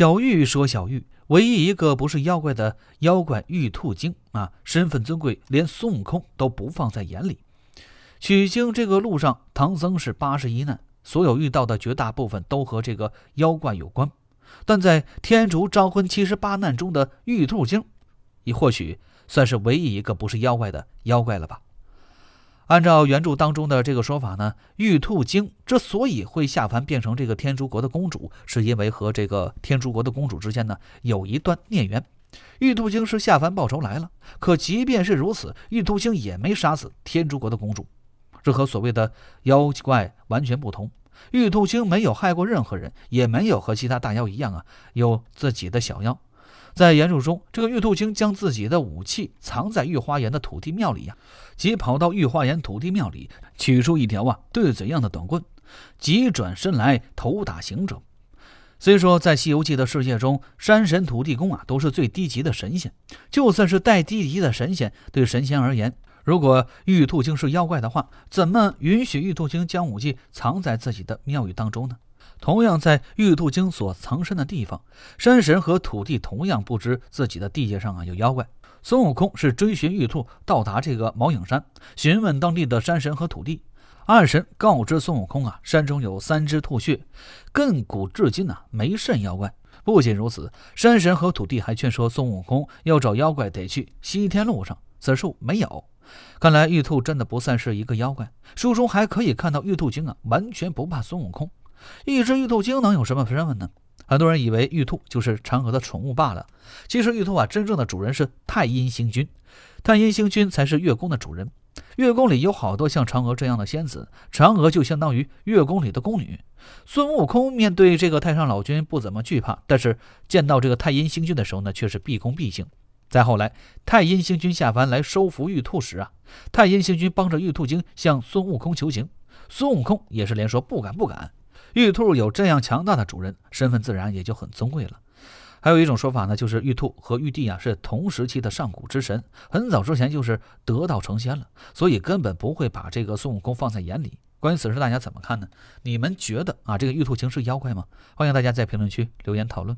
小玉说：“小玉唯一一个不是妖怪的妖怪玉兔精啊，身份尊贵，连孙悟空都不放在眼里。取经这个路上，唐僧是八十一难，所有遇到的绝大部分都和这个妖怪有关。但在天竺招魂七十八难中的玉兔精，也或许算是唯一一个不是妖怪的妖怪了吧。”按照原著当中的这个说法呢，玉兔精之所以会下凡变成这个天竺国的公主，是因为和这个天竺国的公主之间呢有一段孽缘。玉兔精是下凡报仇来了，可即便是如此，玉兔精也没杀死天竺国的公主，这和所谓的妖怪完全不同。玉兔精没有害过任何人，也没有和其他大妖一样啊有自己的小妖。在原著中，这个玉兔精将自己的武器藏在御花园的土地庙里呀，即跑到御花园土地庙里取出一条啊对嘴样的短棍，急转身来头打行者。虽说在《西游记》的世界中，山神土地公啊都是最低级的神仙，就算是带低级的神仙，对神仙而言，如果玉兔精是妖怪的话，怎么允许玉兔精将武器藏在自己的庙宇当中呢？同样在玉兔精所藏身的地方，山神和土地同样不知自己的地界上啊有妖怪。孙悟空是追寻玉兔到达这个毛影山，询问当地的山神和土地。二神告知孙悟空啊，山中有三只兔穴，亘古至今呢没甚妖怪。不仅如此，山神和土地还劝说孙悟空要找妖怪得去西天路上，此处没有。看来玉兔真的不算是一个妖怪。书中还可以看到玉兔精啊，完全不怕孙悟空。一只玉兔精能有什么身份呢？很多人以为玉兔就是嫦娥的宠物罢了。其实玉兔啊，真正的主人是太阴星君，太阴星君才是月宫的主人。月宫里有好多像嫦娥这样的仙子，嫦娥就相当于月宫里的宫女。孙悟空面对这个太上老君不怎么惧怕，但是见到这个太阴星君的时候呢，却是毕恭毕敬。再后来，太阴星君下凡来收服玉兔时啊，太阴星君帮着玉兔精向孙悟空求情，孙悟空也是连说不敢不敢。玉兔有这样强大的主人，身份自然也就很尊贵了。还有一种说法呢，就是玉兔和玉帝啊是同时期的上古之神，很早之前就是得道成仙了，所以根本不会把这个孙悟空放在眼里。关于此事，大家怎么看呢？你们觉得啊，这个玉兔精是妖怪吗？欢迎大家在评论区留言讨论。